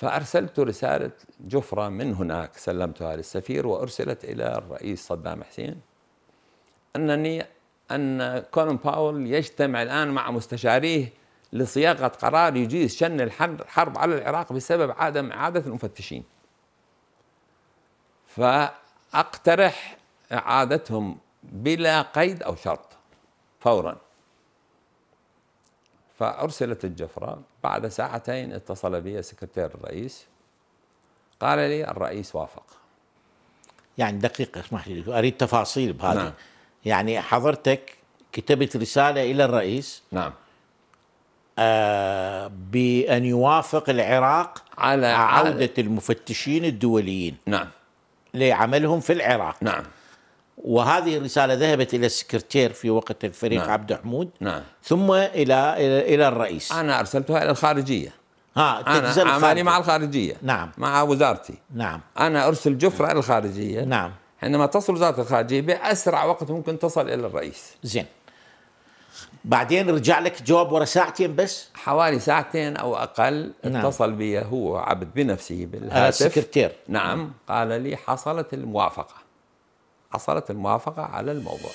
فأرسلت رسالة جفرة من هناك سلمتها للسفير وأرسلت إلى الرئيس صدام حسين أنني أن كولن باول يجتمع الآن مع مستشاريه لصياغة قرار يجيز شن الحرب على العراق بسبب عدم إعادة المفتشين فأقترح إعادتهم بلا قيد أو شرط فوراً فأرسلت الجفرة بعد ساعتين اتصل بي سكرتير الرئيس قال لي الرئيس وافق يعني دقيقة اسمح لي أريد تفاصيل بهذا نعم. يعني حضرتك كتبت رسالة إلى الرئيس نعم آه، بأن يوافق العراق على عودة على المفتشين الدوليين نعم لعملهم في العراق نعم وهذه الرساله ذهبت الى السكرتير في وقت الفريق نعم. عبد حمود نعم. ثم الى الى الرئيس انا ارسلتها الى الخارجيه ها آه، انا اعمالي مع الخارجيه نعم مع وزارتي نعم انا ارسل جفره نعم. الى الخارجيه نعم عندما تصل وزاره الخارجيه باسرع وقت ممكن تصل الى الرئيس زين بعدين رجع لك جواب ورا ساعتين بس حوالي ساعتين او اقل نعم. اتصل بي هو عبد بنفسه بالهاتف السكرتير نعم قال لي حصلت الموافقه حصلت الموافقة على الموضوع